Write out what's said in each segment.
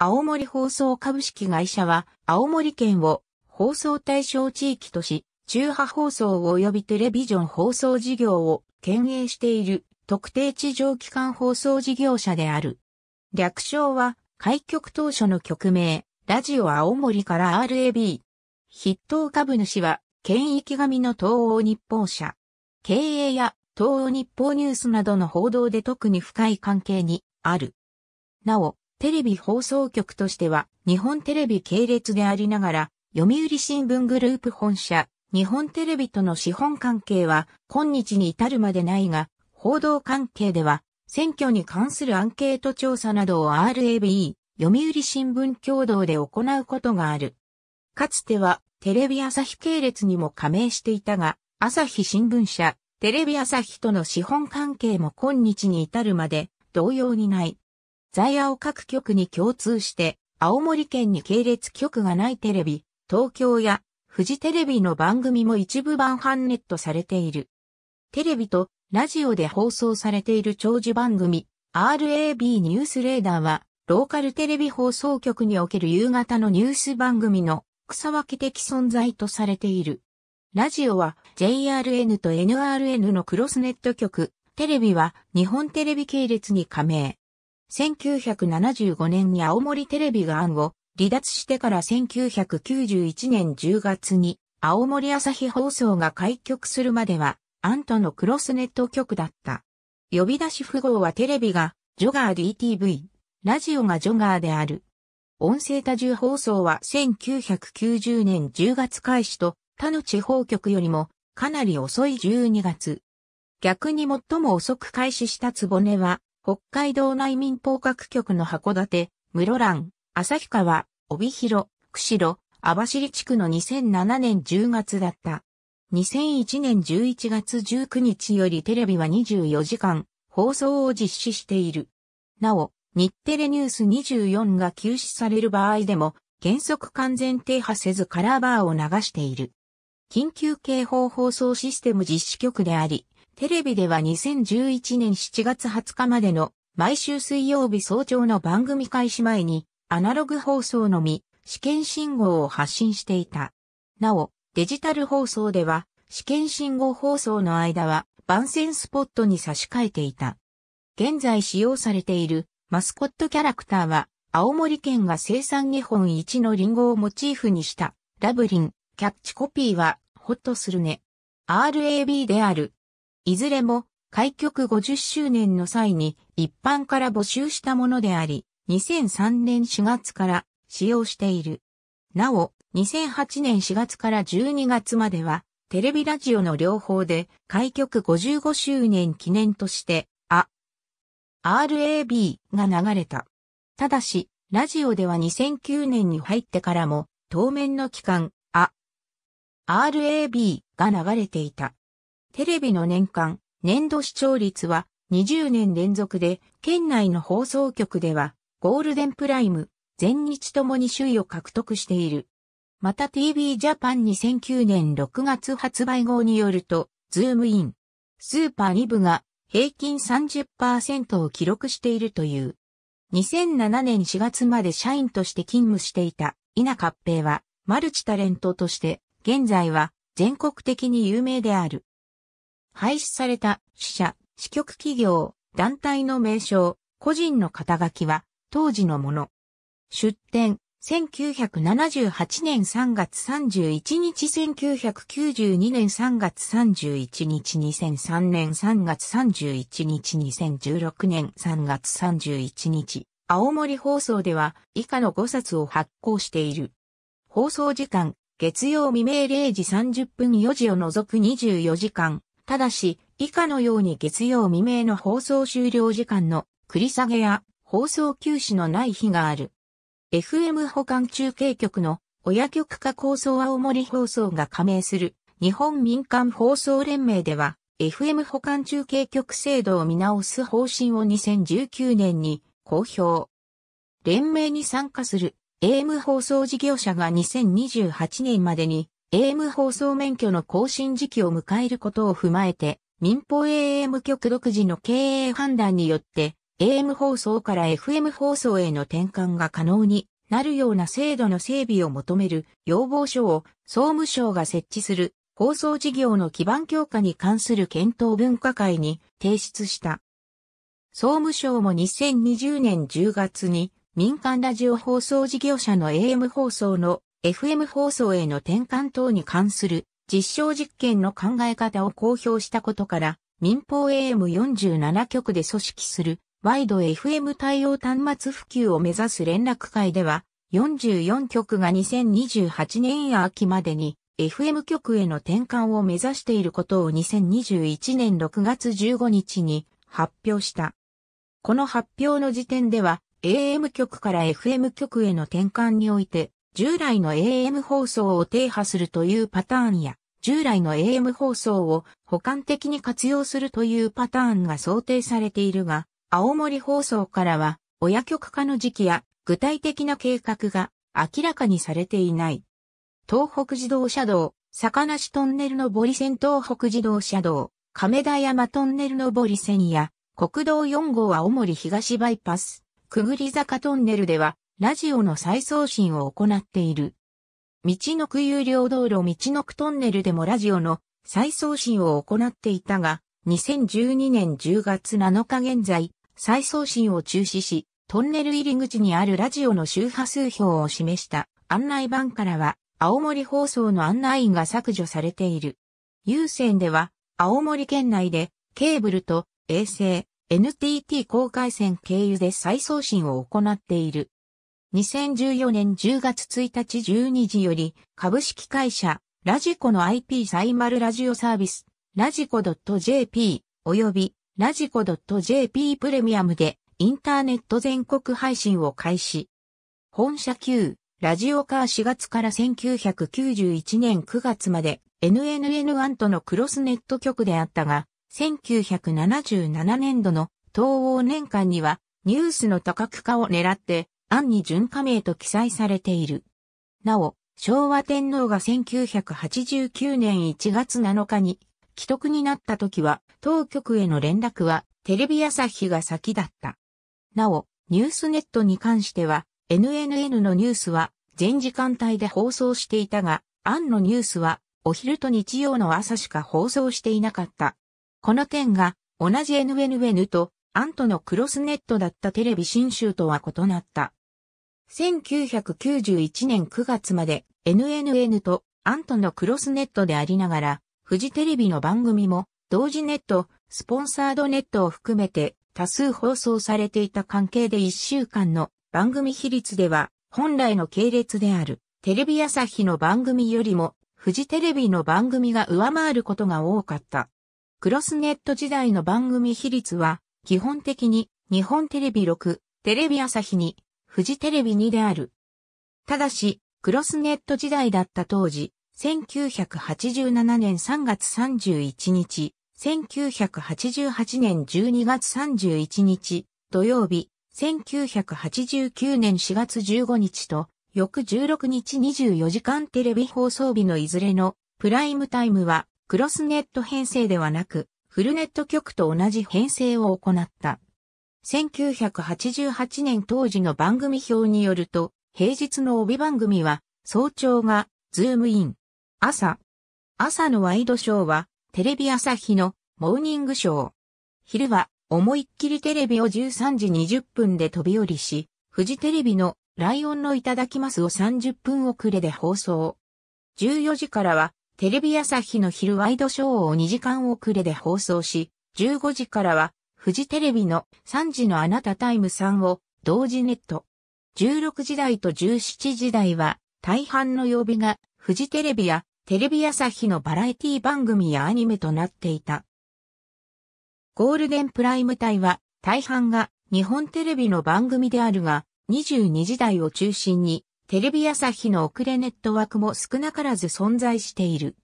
青森放送株式会社は、青森県を放送対象地域とし、中波放送及びテレビジョン放送事業を経営している特定地上機関放送事業者である。略称は、開局当初の局名、ラジオ青森から RAB。筆頭株主は、県域紙の東欧日報社。経営や東欧日報ニュースなどの報道で特に深い関係にある。なお、テレビ放送局としては日本テレビ系列でありながら、読売新聞グループ本社、日本テレビとの資本関係は今日に至るまでないが、報道関係では選挙に関するアンケート調査などを RABE、読売新聞共同で行うことがある。かつてはテレビ朝日系列にも加盟していたが、朝日新聞社、テレビ朝日との資本関係も今日に至るまで同様にない。在青各局に共通して、青森県に系列局がないテレビ、東京やフジテレビの番組も一部版版ネットされている。テレビとラジオで放送されている長寿番組、RAB ニュースレーダーは、ローカルテレビ放送局における夕方のニュース番組の草分け的存在とされている。ラジオは JRN と NRN のクロスネット局、テレビは日本テレビ系列に加盟。1975年に青森テレビが案を離脱してから1991年10月に青森朝日放送が開局するまではアントのクロスネット局だった。呼び出し符号はテレビがジョガー DTV、ラジオがジョガーである。音声多重放送は1990年10月開始と他の地方局よりもかなり遅い12月。逆に最も遅く開始したつぼねは北海道内民放各局の函館、室蘭、旭川、帯広、釧路、網走地区の2007年10月だった。2001年11月19日よりテレビは24時間放送を実施している。なお、日テレニュース24が休止される場合でも原則完全停波せずカラーバーを流している。緊急警報放送システム実施局であり、テレビでは2011年7月20日までの毎週水曜日早朝の番組開始前にアナログ放送のみ試験信号を発信していた。なお、デジタル放送では試験信号放送の間は番宣スポットに差し替えていた。現在使用されているマスコットキャラクターは青森県が生産日本一のリンゴをモチーフにしたラブリン、キャッチコピーはホッとするね。RAB であるいずれも開局50周年の際に一般から募集したものであり、2003年4月から使用している。なお、2008年4月から12月までは、テレビラジオの両方で、開局55周年記念として、あ、RAB が流れた。ただし、ラジオでは2009年に入ってからも、当面の期間、あ、RAB が流れていた。テレビの年間、年度視聴率は20年連続で、県内の放送局では、ゴールデンプライム、全日ともに首位を獲得している。また TV ジャパン2009年6月発売号によると、ズームイン、スーパー2部が平均30%を記録しているという。2007年4月まで社員として勤務していた稲勝平はマルチタレントとして現在は全国的に有名である。廃止された支社、支局企業、団体の名称、個人の肩書きは当時のもの。出展、1978年3月31日、1992年3月31日、2003年3月31日、2016年3月31日、青森放送では以下の5冊を発行している。放送時間、月曜未明0時30分4時を除く24時間、ただし、以下のように月曜未明の放送終了時間の繰り下げや放送休止のない日がある。FM 保管中継局の親局化構想青森放送が加盟する日本民間放送連盟では FM 保管中継局制度を見直す方針を2019年に公表。連盟に参加する AM 放送事業者が2028年までに AM 放送免許の更新時期を迎えることを踏まえて、民放 AM 局独自の経営判断によって、AM 放送から FM 放送への転換が可能になるような制度の整備を求める要望書を総務省が設置する放送事業の基盤強化に関する検討分科会に提出した。総務省も2020年10月に民間ラジオ放送事業者の AM 放送の FM 放送への転換等に関する実証実験の考え方を公表したことから、民放 AM47 局で組織するワイド FM 対応端末普及を目指す連絡会では、44局が2028年秋までに FM 局への転換を目指していることを2021年6月15日に発表した。この発表の時点では AM 局から FM 局への転換において従来の AM 放送を停波するというパターンや、従来の AM 放送を補完的に活用するというパターンが想定されているが、青森放送からは、親局化の時期や具体的な計画が明らかにされていない。東北自動車道、坂梨トンネルの堀線東北自動車道、亀田山トンネルの堀線や、国道4号青森東バイパス、くぐり坂トンネルでは、ラジオの再送信を行っている。道のく有料道路道のくトンネルでもラジオの再送信を行っていたが、2012年10月7日現在、再送信を中止し、トンネル入り口にあるラジオの周波数表を示した案内板からは、青森放送の案内が削除されている。有線では、青森県内でケーブルと衛星、NTT 公開線経由で再送信を行っている。2014年10月1日12時より、株式会社、ラジコの IP サイマルラジオサービス、ラジコ .jp、及び、ラジコ .jp プレミアムで、インターネット全国配信を開始。本社級、ラジオカー4月から1991年9月まで、NNN1 とのクロスネット局であったが、1977年度の東欧年間には、ニュースの多角化を狙って、案に準加盟と記載されている。なお、昭和天皇が1989年1月7日に既得になった時は、当局への連絡はテレビ朝日が先だった。なお、ニュースネットに関しては、NNN のニュースは全時間帯で放送していたが、アンのニュースはお昼と日曜の朝しか放送していなかった。この点が同じ NNN とアンとのクロスネットだったテレビ新州とは異なった。1991年9月まで NNN とアントのクロスネットでありながら、フジテレビの番組も同時ネット、スポンサードネットを含めて多数放送されていた関係で1週間の番組比率では本来の系列であるテレビ朝日の番組よりもフジテレビの番組が上回ることが多かった。クロスネット時代の番組比率は基本的に日本テレビ6、テレビ朝日にフジテレビ2である。ただし、クロスネット時代だった当時、1987年3月31日、1988年12月31日、土曜日、1989年4月15日と、翌16日24時間テレビ放送日のいずれのプライムタイムはクロスネット編成ではなくフルネット局と同じ編成を行った。1988年当時の番組表によると、平日の帯番組は、早朝が、ズームイン。朝。朝のワイドショーは、テレビ朝日の、モーニングショー。昼は、思いっきりテレビを13時20分で飛び降りし、フジテレビの、ライオンのいただきますを30分遅れで放送。14時からは、テレビ朝日の昼ワイドショーを2時間遅れで放送し、15時からはフジテレビの3時のあなたタイム3を同時ネット。16時台と17時台は大半の曜日がフジテレビやテレビ朝日のバラエティ番組やアニメとなっていた。ゴールデンプライム帯は大半が日本テレビの番組であるが22時台を中心にテレビ朝日の遅れネットワークも少なからず存在している。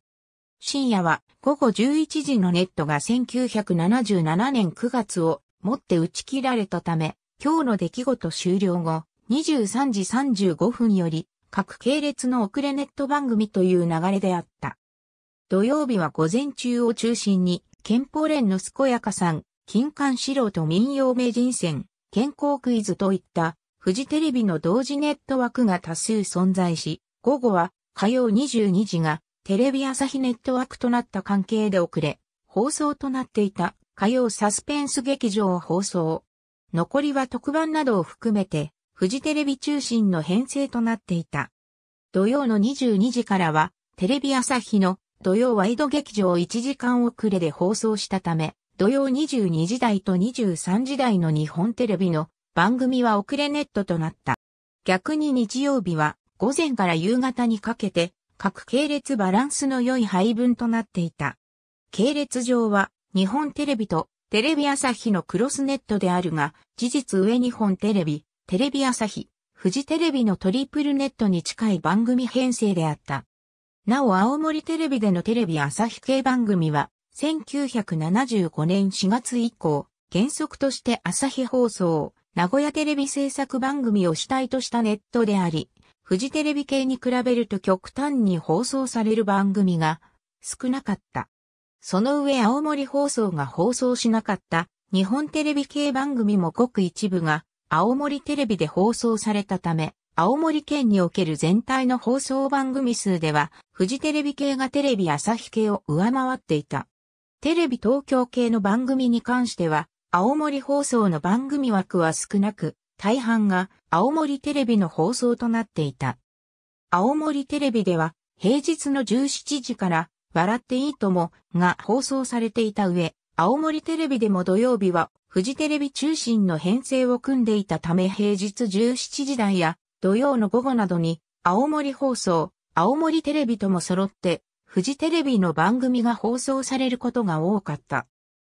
深夜は午後11時のネットが1977年9月をもって打ち切られたため、今日の出来事終了後、23時35分より、各系列の遅れネット番組という流れであった。土曜日は午前中を中心に、憲法連の健やかさん、金刊四郎と民謡名人戦、健康クイズといった、フジテレビの同時ネット枠が多数存在し、午後は火曜22時がテレビ朝日ネットワークとなった関係で遅れ、放送となっていた火曜サスペンス劇場を放送。残りは特番などを含めて、フジテレビ中心の編成となっていた。土曜の22時からは、テレビ朝日の土曜ワイド劇場1時間遅れで放送したため、土曜22時台と23時台の日本テレビの番組は遅れネットとなった。逆に日曜日は午前から夕方にかけて各系列バランスの良い配分となっていた。系列上は日本テレビとテレビ朝日のクロスネットであるが、事実上日本テレビ、テレビ朝日、フジテレビのトリプルネットに近い番組編成であった。なお青森テレビでのテレビ朝日系番組は、1975年4月以降、原則として朝日放送、名古屋テレビ制作番組を主体としたネットであり、フジテレビ系に比べると極端に放送される番組が少なかった。その上青森放送が放送しなかった日本テレビ系番組もごく一部が青森テレビで放送されたため、青森県における全体の放送番組数では、フジテレビ系がテレビ朝日系を上回っていた。テレビ東京系の番組に関しては、青森放送の番組枠は少なく、大半が青森テレビの放送となっていた。青森テレビでは平日の17時から笑っていいともが放送されていた上、青森テレビでも土曜日はフジテレビ中心の編成を組んでいたため平日17時台や土曜の午後などに青森放送、青森テレビとも揃ってフジテレビの番組が放送されることが多かった。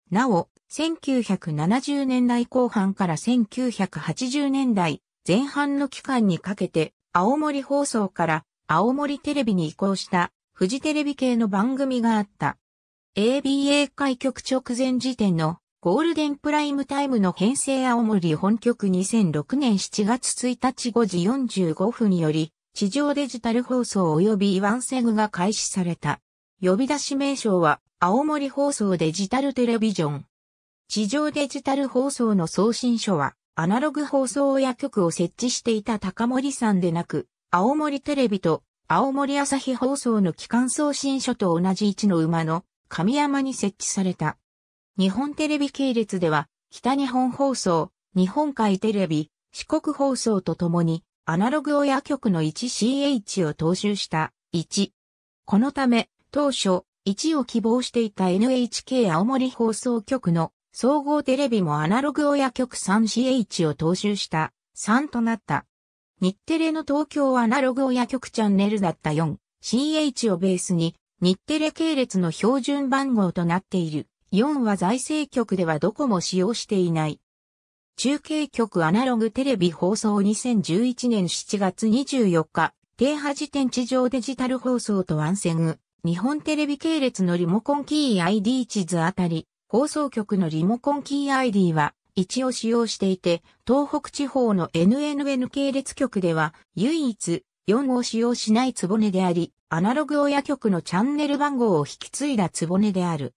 なお、1970年代後半から1980年代前半の期間にかけて、青森放送から青森テレビに移行したフジテレビ系の番組があった。ABA 開局直前時点のゴールデンプライムタイムの編成青森本局2006年7月1日5時45分より、地上デジタル放送及びイワンセグが開始された。呼び出し名称は青森放送デジタルテレビジョン。地上デジタル放送の送信所は、アナログ放送親局を設置していた高森さんでなく、青森テレビと青森朝日放送の機関送信所と同じ位置の馬の神山に設置された。日本テレビ系列では、北日本放送、日本海テレビ、四国放送とともに、アナログ親局の 1CH を踏襲した1。このため、当初、1を希望していた NHK 青森放送局の総合テレビもアナログ親局 3CH を踏襲した3となった。日テレの東京アナログ親局チャンネルだった 4CH をベースに日テレ系列の標準番号となっている4は財政局ではどこも使用していない。中継局アナログテレビ放送2011年7月24日、停波時点地上デジタル放送とワンセグ、日本テレビ系列のリモコンキー ID 地図あたり、放送局のリモコンキー ID は1を使用していて、東北地方の NNN 系列局では唯一4を使用しないつぼねであり、アナログ親局のチャンネル番号を引き継いだつぼねである。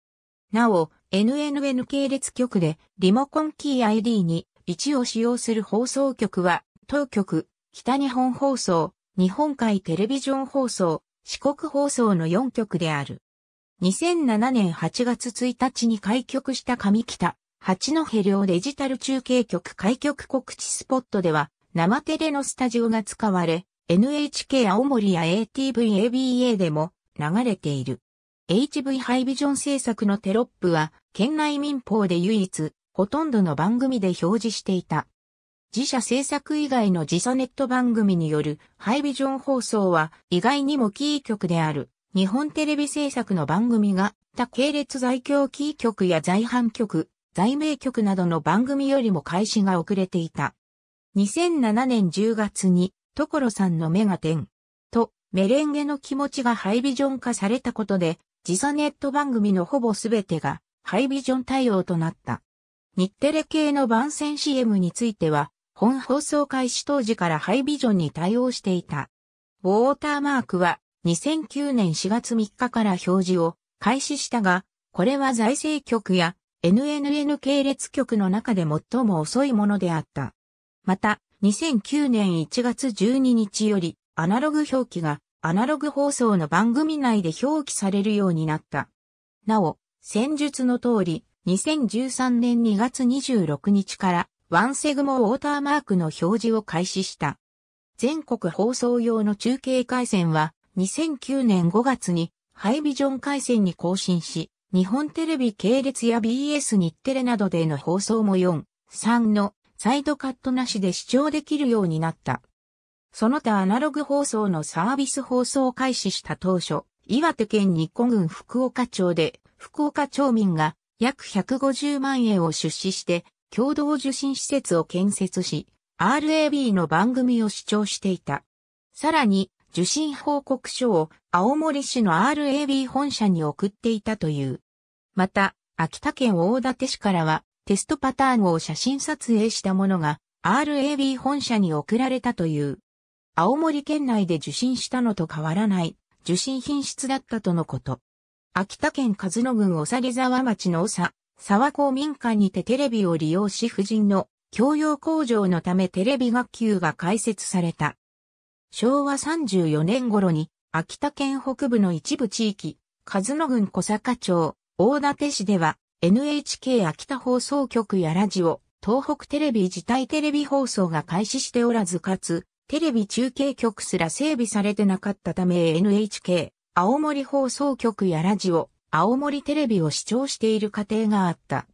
なお、NNN 系列局でリモコンキー ID に1を使用する放送局は、当局、北日本放送、日本海テレビジョン放送、四国放送の4局である。2007年8月1日に開局した上北、八戸両デジタル中継局開局告知スポットでは、生テレのスタジオが使われ、NHK 青森や ATVABA でも流れている。HV ハイビジョン制作のテロップは、県内民放で唯一、ほとんどの番組で表示していた。自社制作以外の時差ネット番組によるハイビジョン放送は意外にもキー局である日本テレビ制作の番組が他系列在京キー局や在阪局、在名局などの番組よりも開始が遅れていた。2007年10月に、所さんのメガテンとメレンゲの気持ちがハイビジョン化されたことで、時差ネット番組のほぼすべてがハイビジョン対応となった。日テレ系の番宣 CM については、本放送開始当時からハイビジョンに対応していた。ウォーターマークは2009年4月3日から表示を開始したが、これは財政局や NNN 系列局の中で最も遅いものであった。また、2009年1月12日より、アナログ表記が、アナログ放送の番組内で表記されるようになった。なお、先述の通り、2013年2月26日から、ワンセグモウォーターマークの表示を開始した。全国放送用の中継回線は、2009年5月にハイビジョン回線に更新し、日本テレビ系列や BS 日テレなどでの放送も4、3のサイドカットなしで視聴できるようになった。その他アナログ放送のサービス放送を開始した当初、岩手県日光郡福岡町で、福岡町民が約150万円を出資して共同受信施設を建設し、RAB の番組を視聴していた。さらに、受信報告書を青森市の RAB 本社に送っていたという。また、秋田県大館市からはテストパターンを写真撮影したものが RAB 本社に送られたという。青森県内で受信したのと変わらない受信品質だったとのこと。秋田県和野郡さり沢町の長沢公民館にてテレビを利用し夫人の教養工場のためテレビ学級が開設された。昭和34年頃に、秋田県北部の一部地域、和野郡小坂町、大館市では、NHK 秋田放送局やラジオ、東北テレビ自体テレビ放送が開始しておらずかつ、テレビ中継局すら整備されてなかったため NHK、青森放送局やラジオ、青森テレビを視聴している家庭があった。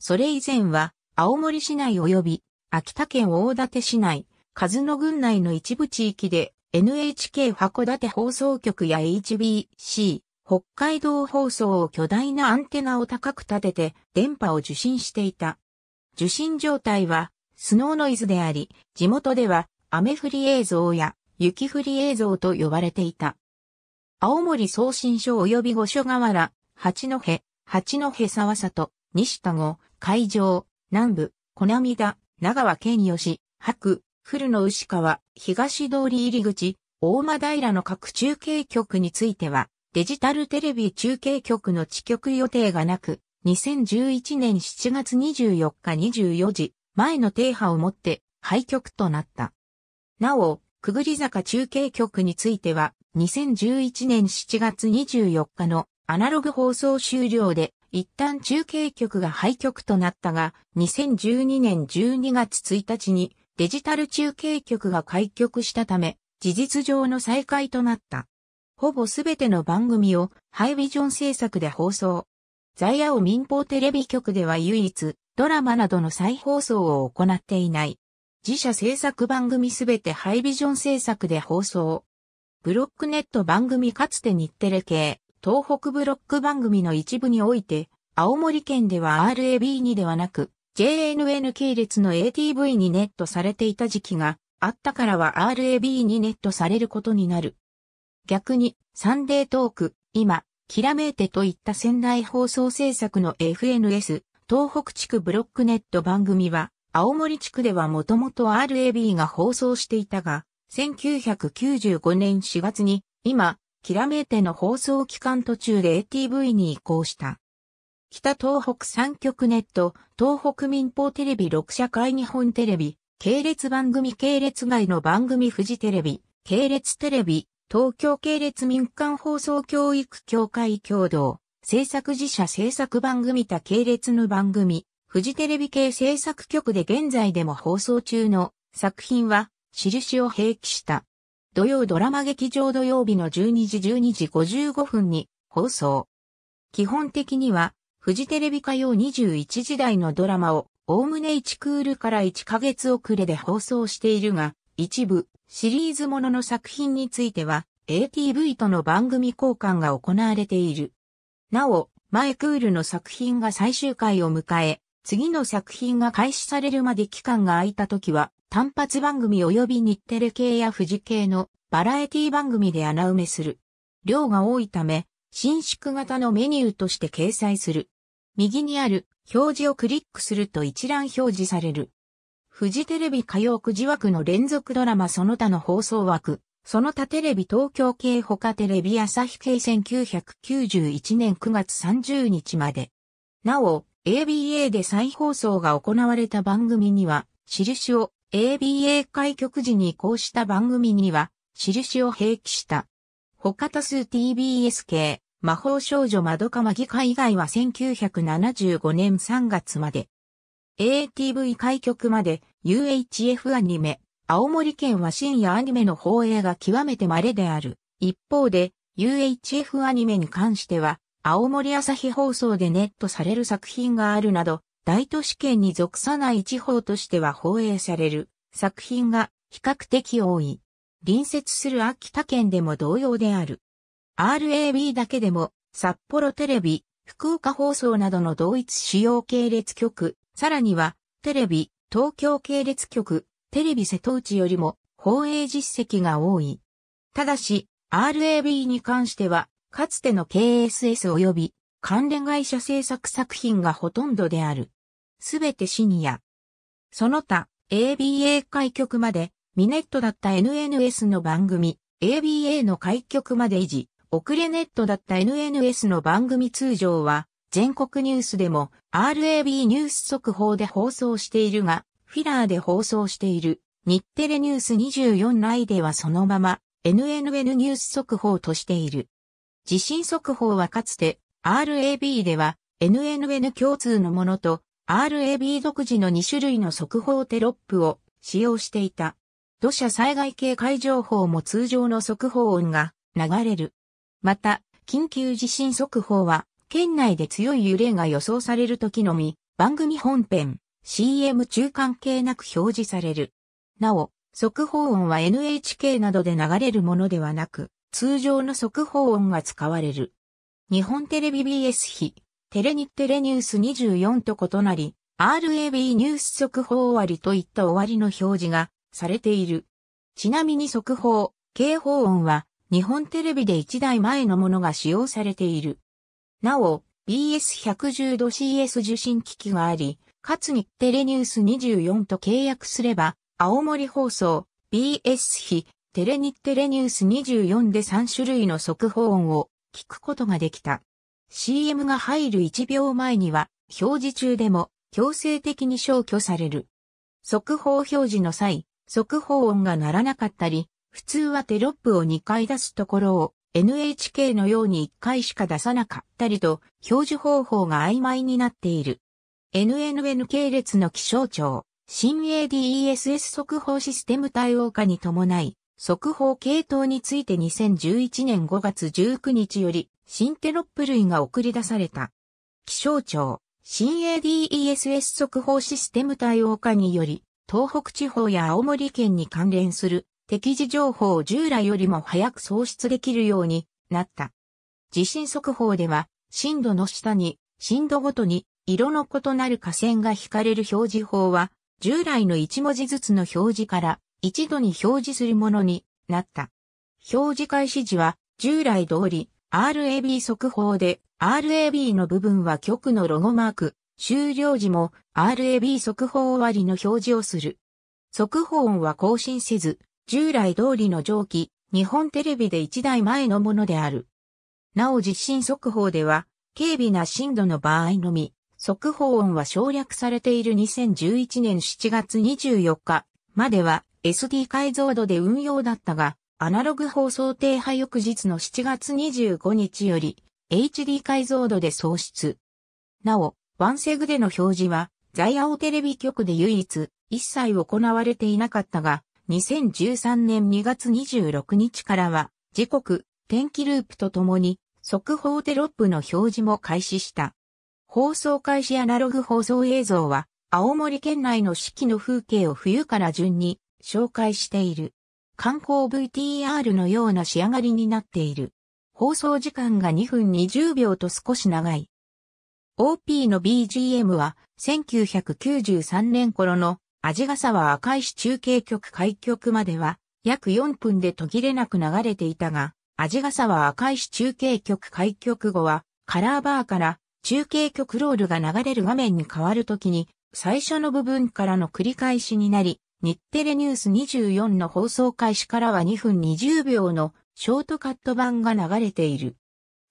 それ以前は、青森市内及び、秋田県大館市内、数ノ郡内の一部地域で NHK 函館放送局や HBC 北海道放送を巨大なアンテナを高く立てて電波を受信していた。受信状態はスノーノイズであり、地元では雨降り映像や雪降り映像と呼ばれていた。青森送信所及び五所川原、八戸、八戸沢里、西田後、海上、南部、小涙、長和県吉、白、古野牛川、東通り入口、大間平の各中継局については、デジタルテレビ中継局の地局予定がなく、2011年7月24日24時、前の停波をもって廃局となった。なお、くぐり坂中継局については、2011年7月24日のアナログ放送終了で、一旦中継局が廃局となったが、2012年12月1日に、デジタル中継局が開局したため、事実上の再開となった。ほぼすべての番組をハイビジョン制作で放送。在野を民放テレビ局では唯一、ドラマなどの再放送を行っていない。自社制作番組すべてハイビジョン制作で放送。ブロックネット番組かつて日テレ系、東北ブロック番組の一部において、青森県では RAB にではなく、JNN 系列の ATV にネットされていた時期があったからは RAB にネットされることになる。逆に、サンデートーク、今、キラメーテといった仙台放送制作の FNS、東北地区ブロックネット番組は、青森地区ではもともと RAB が放送していたが、1995年4月に、今、キラメーテの放送期間途中で ATV に移行した。北東北三極ネット、東北民放テレビ6社会日本テレビ、系列番組系列外の番組フジテレビ、系列テレビ、東京系列民間放送教育協会共同、制作自社制作番組他系列の番組、フジテレビ系制作局で現在でも放送中の作品は、印を併記した。土曜ドラマ劇場土曜日の12時12時55分に放送。基本的にはフジテレビ火曜21時台のドラマを、おおむね1クールから1ヶ月遅れで放送しているが、一部、シリーズものの作品については、ATV との番組交換が行われている。なお、前クールの作品が最終回を迎え、次の作品が開始されるまで期間が空いた時は、単発番組及び日テレ系や富士系のバラエティ番組で穴埋めする。量が多いため、伸縮型のメニューとして掲載する。右にある表示をクリックすると一覧表示される。フジテレビ火曜9時枠の連続ドラマその他の放送枠、その他テレビ東京系他テレビ朝日系1991年9月30日まで。なお、ABA で再放送が行われた番組には、印を ABA 開局時に移行した番組には、印を併記した。他多数 TBS 系、魔法少女窓かま議会以外は1975年3月まで。ATV 開局まで UHF アニメ、青森県は深夜アニメの放映が極めて稀である。一方で、UHF アニメに関しては、青森朝日放送でネットされる作品があるなど、大都市圏に属さない地方としては放映される作品が比較的多い。隣接する秋田県でも同様である。RAB だけでも、札幌テレビ、福岡放送などの同一主要系列局、さらには、テレビ、東京系列局、テレビ瀬戸内よりも、放映実績が多い。ただし、RAB に関しては、かつての KSS 及び関連会社制作作品がほとんどである。すべてシニア。その他、ABA 開局まで、ミネットだった NNS の番組、ABA の開局まで維持。遅れネットだった NNS の番組通常は、全国ニュースでも RAB ニュース速報で放送しているが、フィラーで放送している日テレニュース24内ではそのまま NNN ニュース速報としている。地震速報はかつて RAB では NNN 共通のものと RAB 独自の2種類の速報テロップを使用していた。土砂災害警戒情報も通常の速報音が流れる。また、緊急地震速報は、県内で強い揺れが予想される時のみ、番組本編、CM 中関係なく表示される。なお、速報音は NHK などで流れるものではなく、通常の速報音が使われる。日本テレビ BS 比、テレッテレニュース24と異なり、RAB ニュース速報終わりといった終わりの表示がされている。ちなみに速報、警報音は日本テレビで1台前のものが使用されている。なお、BS110 度 CS 受信機器があり、かつ日テレニュース24と契約すれば、青森放送、BS 比、テレ日テレニュース24で3種類の速報音を聞くことができた。CM が入る1秒前には、表示中でも強制的に消去される。速報表示の際、速報音が鳴らなかったり、普通はテロップを2回出すところを NHK のように1回しか出さなかったりと表示方法が曖昧になっている。NNN 系列の気象庁、新 ADESS 速報システム対応化に伴い、速報系統について2011年5月19日より新テロップ類が送り出された。気象庁、新 ADESS 速報システム対応化により、東北地方や青森県に関連する敵時情報を従来よりも早く創出できるようになった。地震速報では、震度の下に、震度ごとに、色の異なる下線が引かれる表示法は、従来の1文字ずつの表示から、一度に表示するものになった。表示開始時は、従来通り、RAB 速報で、RAB の部分は局のロゴマーク、終了時も RAB 速報終わりの表示をする。速報音は更新せず、従来通りの蒸気、日本テレビで1台前のものである。なお地震速報では、軽微な震度の場合のみ、速報音は省略されている2011年7月24日までは SD 解像度で運用だったが、アナログ放送停波翌日の7月25日より HD 解像度で喪失。なお、ワンセグでの表示は、在青テレビ局で唯一、一切行われていなかったが、2013年2月26日からは、時刻、天気ループとともに、速報テロップの表示も開始した。放送開始アナログ放送映像は、青森県内の四季の風景を冬から順に紹介している。観光 VTR のような仕上がりになっている。放送時間が2分20秒と少し長い。OP の BGM は1993年頃の味ヶは赤石中継局開局までは約4分で途切れなく流れていたが、味ヶは赤石中継局開局後はカラーバーから中継局ロールが流れる画面に変わるときに最初の部分からの繰り返しになり、日テレニュース24の放送開始からは2分20秒のショートカット版が流れている。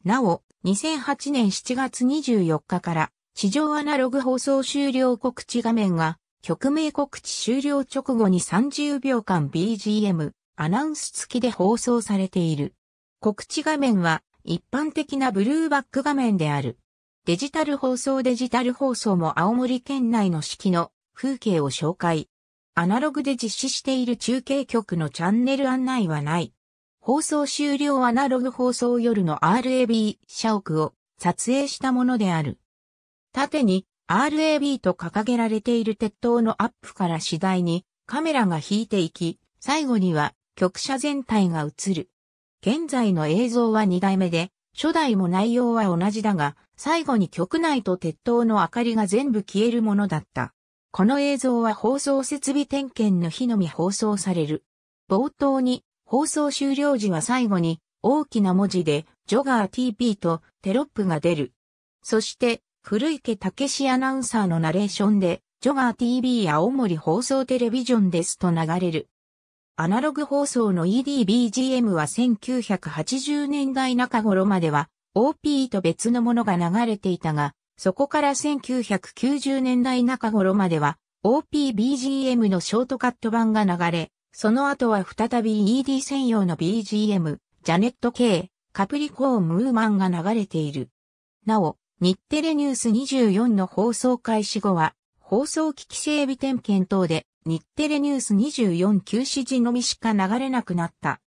なお、2008年7月24日から地上アナログ放送終了告知画面が曲名告知終了直後に30秒間 BGM、アナウンス付きで放送されている。告知画面は一般的なブルーバック画面である。デジタル放送デジタル放送も青森県内の式の風景を紹介。アナログで実施している中継局のチャンネル案内はない。放送終了アナログ放送夜の RAB 社屋を撮影したものである。縦に RAB と掲げられている鉄塔のアップから次第にカメラが引いていき、最後には局舎全体が映る。現在の映像は2代目で、初代も内容は同じだが、最後に局内と鉄塔の明かりが全部消えるものだった。この映像は放送設備点検の日のみ放送される。冒頭に、放送終了時は最後に、大きな文字で、ジョガー t p とテロップが出る。そして、古池武史アナウンサーのナレーションで、ジョガー TV 青森放送テレビジョンですと流れる。アナログ放送の EDBGM は1980年代中頃までは OP と別のものが流れていたが、そこから1990年代中頃までは OPBGM のショートカット版が流れ、その後は再び ED 専用の BGM、ジャネット K、カプリコーンムーマンが流れている。なお、日テレニュース24の放送開始後は、放送機器整備点検等で、日テレニュース24休止時のみしか流れなくなった。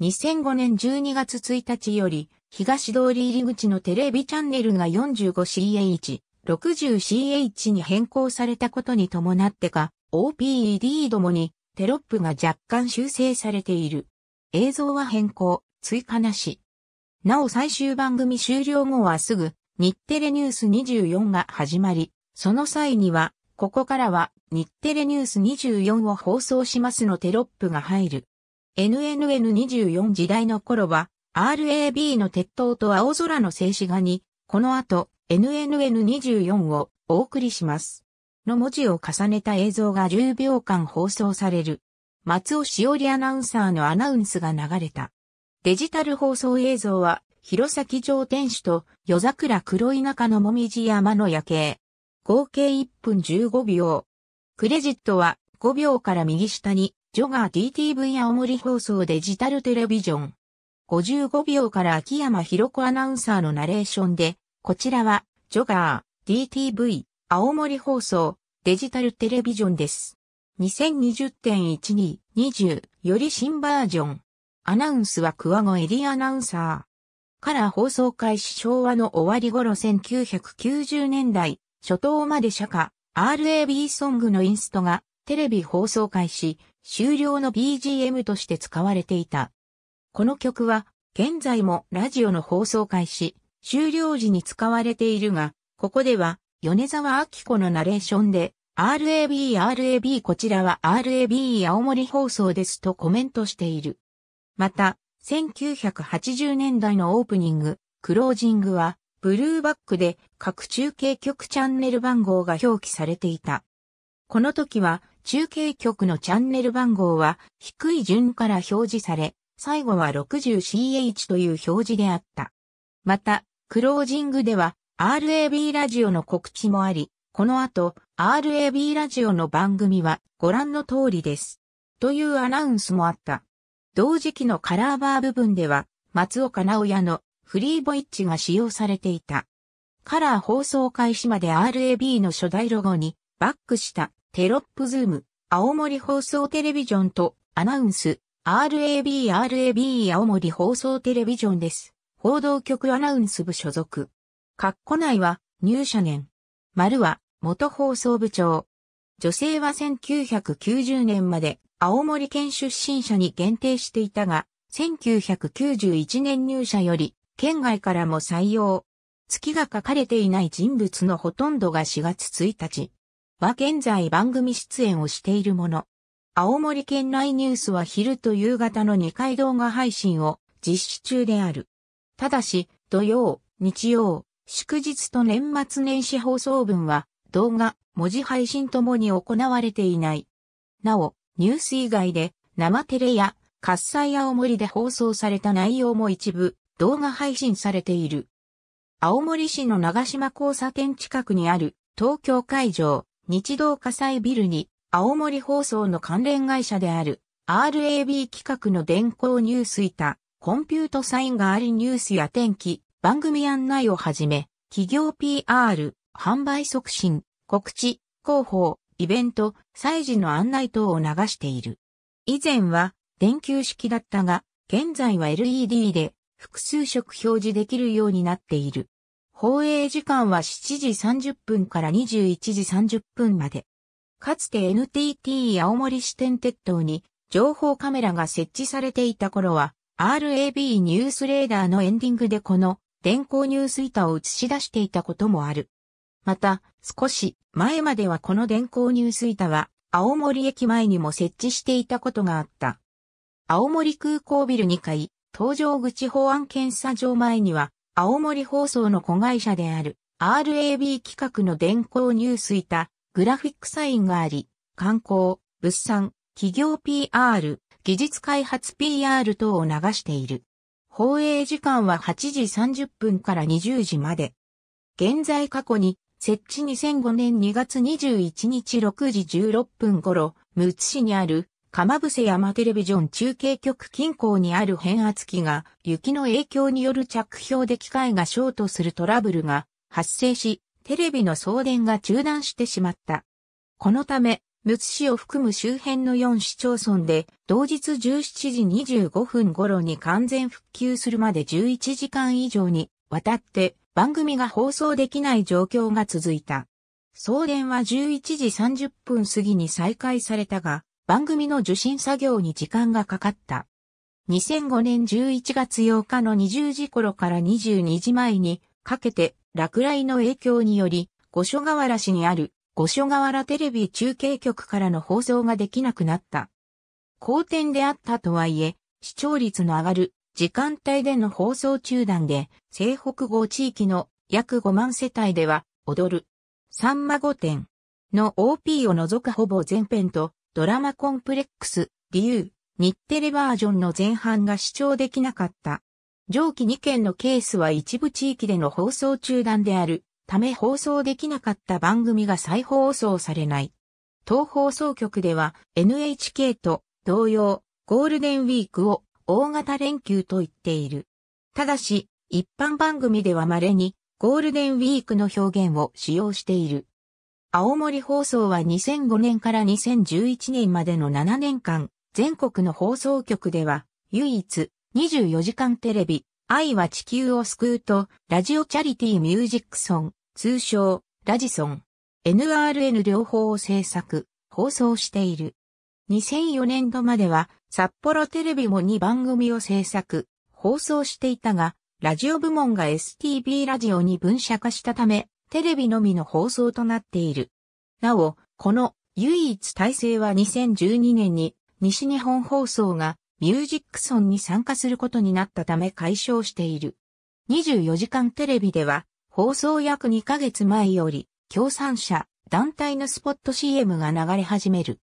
2005年12月1日より、東通り入り口のテレビチャンネルが 45ch、60ch に変更されたことに伴ってか、OPED どもにテロップが若干修正されている。映像は変更、追加なし。なお最終番組終了後はすぐ日テレニュース24が始まり、その際には、ここからは日テレニュース24を放送しますのテロップが入る。NNN24 時代の頃は、RAB の鉄塔と青空の静止画に、この後、NNN24 をお送りします。の文字を重ねた映像が10秒間放送される。松尾しおりアナウンサーのアナウンスが流れた。デジタル放送映像は弘前城天守と夜桜黒田舎のもみじ山の夜景。合計1分15秒。クレジットは5秒から右下に、ジョガー DTV 青森放送デジタルテレビジョン。55秒から秋山博子アナウンサーのナレーションで、こちらは、ジョガー DTV 青森放送デジタルテレビジョンです。2020.1220より新バージョン。アナウンスは桑子エリアナウンサー。から放送開始昭和の終わり頃1990年代、初頭まで社歌、RAB ソングのインストがテレビ放送開始、終了の BGM として使われていた。この曲は、現在もラジオの放送開始、終了時に使われているが、ここでは、米沢明子のナレーションで、RAB、RAB こちらは RAB 青森放送ですとコメントしている。また、1980年代のオープニング、クロージングは、ブルーバックで各中継局チャンネル番号が表記されていた。この時は、中継局のチャンネル番号は低い順から表示され、最後は 60CH という表示であった。また、クロージングでは RAB ラジオの告知もあり、この後、RAB ラジオの番組はご覧の通りです。というアナウンスもあった。同時期のカラーバー部分では、松岡直也のフリーボイッチが使用されていた。カラー放送開始まで RAB の初代ロゴにバックしたテロップズーム、青森放送テレビジョンとアナウンス、RAB RAB 青森放送テレビジョンです。報道局アナウンス部所属。括弧内は入社年。丸は元放送部長。女性は1990年まで青森県出身者に限定していたが、1991年入社より、県外からも採用。月が書かれていない人物のほとんどが4月1日は現在番組出演をしているもの。青森県内ニュースは昼と夕方の2回動画配信を実施中である。ただし、土曜、日曜、祝日と年末年始放送分は動画、文字配信ともに行われていない。なお、ニュース以外で生テレや喝采青森で放送された内容も一部動画配信されている。青森市の長島交差点近くにある東京会場日動火災ビルに青森放送の関連会社である RAB 企画の電光ニュース板、コンピュートサインがありニュースや天気、番組案内をはじめ、企業 PR、販売促進、告知、広報、イベント、祭事の案内等を流している。以前は電球式だったが、現在は LED で複数色表示できるようになっている。放映時間は7時30分から21時30分まで。かつて NTT 青森支店鉄道に情報カメラが設置されていた頃は RAB ニュースレーダーのエンディングでこの電光ニュース板を映し出していたこともある。また、少し前まではこの電光ニュース板は、青森駅前にも設置していたことがあった。青森空港ビル2階、登場口法案検査場前には、青森放送の子会社である、RAB 企画の電光ニュース板、グラフィックサインがあり、観光、物産、企業 PR、技術開発 PR 等を流している。放映時間は8時30分から20時まで。現在過去に設置2005年2月21日6時16分頃、むつ市にある、ぶ伏山テレビジョン中継局近郊にある変圧器が、雪の影響による着氷で機械がショートするトラブルが発生し、テレビの送電が中断してしまった。このため、むつ市を含む周辺の4市町村で、同日17時25分頃に完全復旧するまで11時間以上にわたって番組が放送できない状況が続いた。送電は11時30分過ぎに再開されたが、番組の受信作業に時間がかかった。2005年11月8日の20時頃から22時前にかけて落雷の影響により、五所川原市にある五所川原テレビ中継局からの放送ができなくなった。好転であったとはいえ、視聴率の上がる時間帯での放送中断で、西北豪地域の約5万世帯では、踊る。サンマ御殿の OP を除くほぼ全編と、ドラマコンプレックス、理由、日テレバージョンの前半が視聴できなかった。上記2件のケースは一部地域での放送中断であるため放送できなかった番組が再放送されない。当放送局では NHK と同様ゴールデンウィークを大型連休と言っている。ただし、一般番組では稀にゴールデンウィークの表現を使用している。青森放送は2005年から2011年までの7年間、全国の放送局では、唯一24時間テレビ、愛は地球を救うと、ラジオチャリティミュージックソン、通称、ラジソン、NRN 両方を制作、放送している。2004年度までは札幌テレビも2番組を制作、放送していたが、ラジオ部門が STB ラジオに分社化したため、テレビのみの放送となっている。なお、この唯一体制は2012年に西日本放送がミュージックソンに参加することになったため解消している。24時間テレビでは放送約2ヶ月前より共産者団体のスポット CM が流れ始める。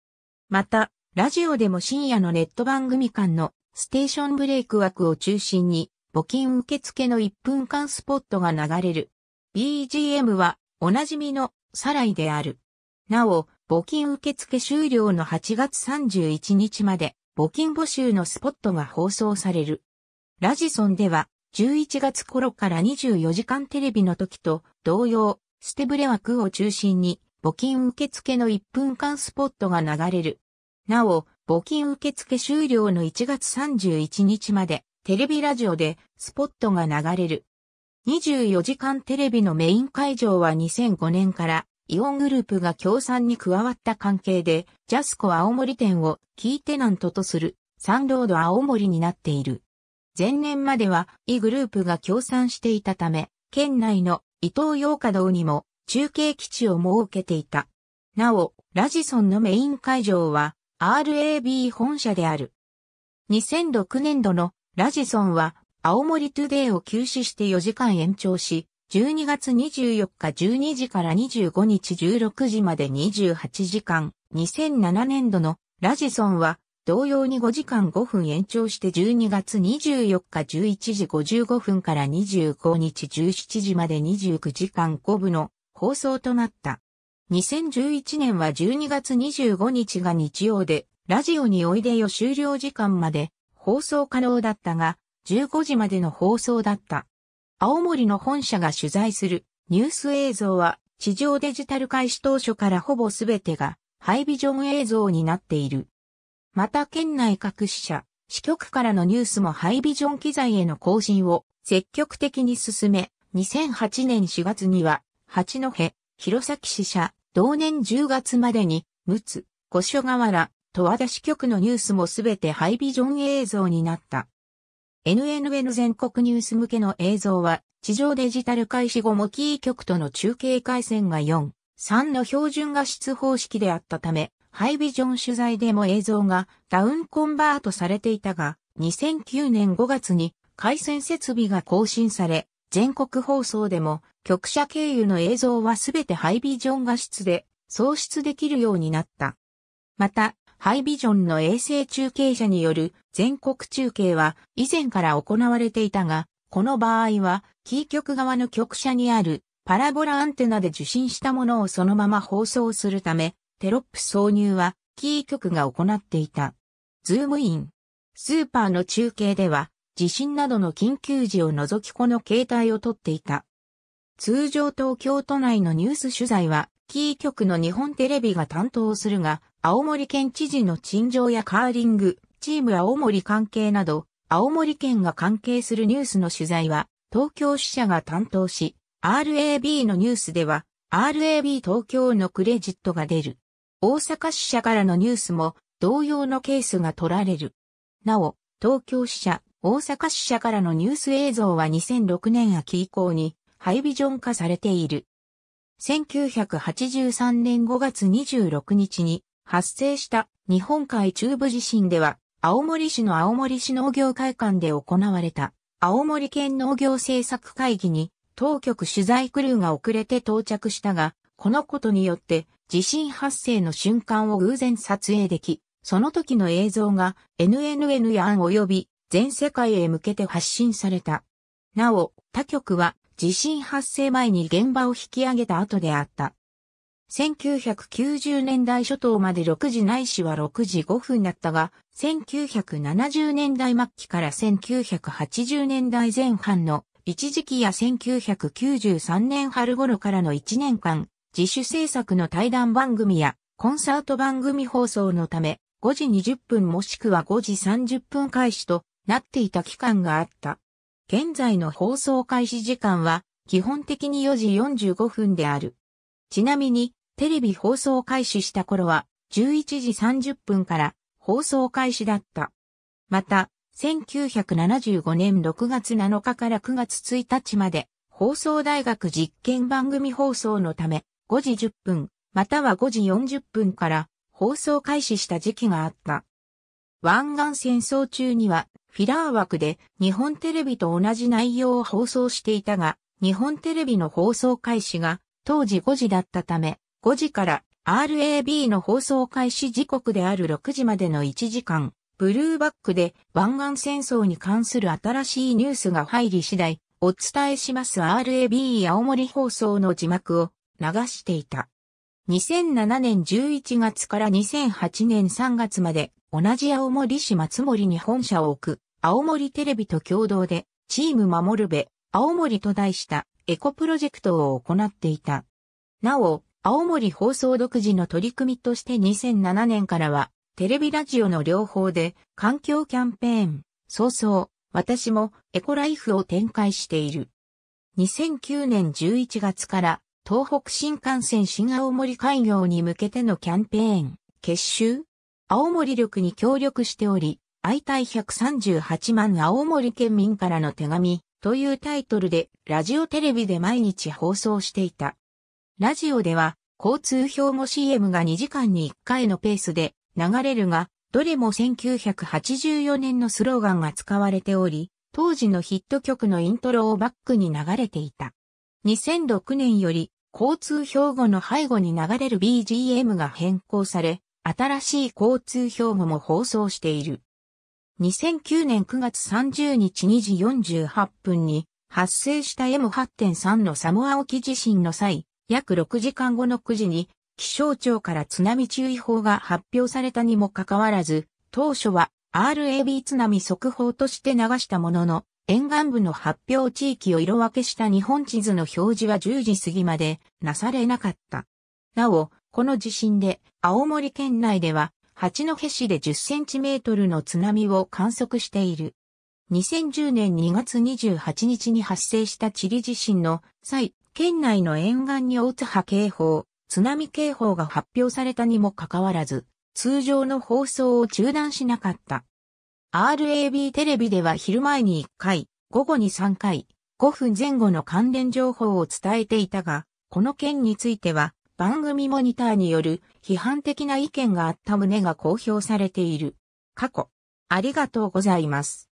また、ラジオでも深夜のネット番組間のステーションブレイク枠を中心に、募金受付の1分間スポットが流れる。BGM はおなじみのサライである。なお、募金受付終了の8月31日まで、募金募集のスポットが放送される。ラジソンでは、11月頃から24時間テレビの時と同様、ステブレ枠を中心に、募金受付の1分間スポットが流れる。なお、募金受付終了の1月31日まで、テレビラジオでスポットが流れる。24時間テレビのメイン会場は2005年からイオングループが協賛に加わった関係で、ジャスコ青森店をキーテナントとするサンロード青森になっている。前年までは、イグループが協賛していたため、県内の伊東洋華堂にも中継基地を設けていた。なお、ラジソンのメイン会場は、RAB 本社である。2006年度のラジソンは青森トゥデイを休止して4時間延長し、12月24日12時から25日16時まで28時間、2007年度のラジソンは同様に5時間5分延長して12月24日11時55分から25日17時まで29時間5分の放送となった。2011年は12月25日が日曜で、ラジオにおいでよ終了時間まで放送可能だったが、15時までの放送だった。青森の本社が取材するニュース映像は地上デジタル開始当初からほぼすべてがハイビジョン映像になっている。また県内各支社、支局からのニュースもハイビジョン機材への更新を積極的に進め、2008年4月には八戸弘前支社、同年10月までに、陸奥、五所川原、十和田支局のニュースもすべてハイビジョン映像になった。NNN 全国ニュース向けの映像は、地上デジタル開始後もキー局との中継回線が4、3の標準画質方式であったため、ハイビジョン取材でも映像がダウンコンバートされていたが、2009年5月に回線設備が更新され、全国放送でも局舎経由の映像はすべてハイビジョン画質で創出できるようになった。また、ハイビジョンの衛星中継者による全国中継は以前から行われていたが、この場合は、キー局側の局舎にあるパラボラアンテナで受信したものをそのまま放送するため、テロップ挿入はキー局が行っていた。ズームイン。スーパーの中継では、地震などの緊急時を除きこの携帯を取っていた。通常東京都内のニュース取材は、キー局の日本テレビが担当するが、青森県知事の陳情やカーリング、チーム青森関係など、青森県が関係するニュースの取材は、東京支社が担当し、RAB のニュースでは、RAB 東京のクレジットが出る。大阪支社からのニュースも、同様のケースが取られる。なお、東京支社、大阪支社からのニュース映像は2006年秋以降に、ハイビジョン化されている。1983年5月26日に発生した日本海中部地震では、青森市の青森市農業会館で行われた青森県農業政策会議に当局取材クルーが遅れて到着したが、このことによって地震発生の瞬間を偶然撮影でき、その時の映像が NNN や案及び全世界へ向けて発信された。なお、他局は地震発生前に現場を引き上げた後であった。1990年代初頭まで6時ないしは6時5分だったが、1970年代末期から1980年代前半の一時期や1993年春頃からの1年間、自主制作の対談番組やコンサート番組放送のため、5時20分もしくは5時30分開始となっていた期間があった。現在の放送開始時間は基本的に4時45分である。ちなみに、テレビ放送開始した頃は11時30分から放送開始だった。また、1975年6月7日から9月1日まで、放送大学実験番組放送のため、5時10分、または5時40分から放送開始した時期があった。湾岸戦争中にはフィラー枠で日本テレビと同じ内容を放送していたが、日本テレビの放送開始が当時5時だったため、5時から RAB の放送開始時刻である6時までの1時間、ブルーバックで湾岸戦争に関する新しいニュースが入り次第、お伝えします RAB 青森放送の字幕を流していた。2007年11月から2008年3月まで同じ青森市松森に本社を置く青森テレビと共同で、チーム守るべ、青森と題したエコプロジェクトを行っていた。なお、青森放送独自の取り組みとして2007年からは、テレビラジオの両方で、環境キャンペーン、早々、私もエコライフを展開している。2009年11月から、東北新幹線新青森開業に向けてのキャンペーン、結集、青森力に協力しており、愛体138万青森県民からの手紙というタイトルでラジオテレビで毎日放送していた。ラジオでは交通標語 CM が2時間に1回のペースで流れるが、どれも1984年のスローガンが使われており、当時のヒット曲のイントロをバックに流れていた。2006年より交通標語の背後に流れる BGM が変更され、新しい交通標語も放送している。2009年9月30日2時48分に発生した M8.3 のサモア沖地震の際、約6時間後の9時に気象庁から津波注意報が発表されたにもかかわらず、当初は RAB 津波速報として流したものの、沿岸部の発表地域を色分けした日本地図の表示は10時過ぎまでなされなかった。なお、この地震で青森県内では八戸市で10センチメートルの津波を観測している。2010年2月28日に発生したチリ地震の際、県内の沿岸に大津波警報、津波警報が発表されたにもかかわらず、通常の放送を中断しなかった。RAB テレビでは昼前に1回、午後に3回、5分前後の関連情報を伝えていたが、この件については番組モニターによる批判的な意見があった旨が公表されている。過去、ありがとうございます。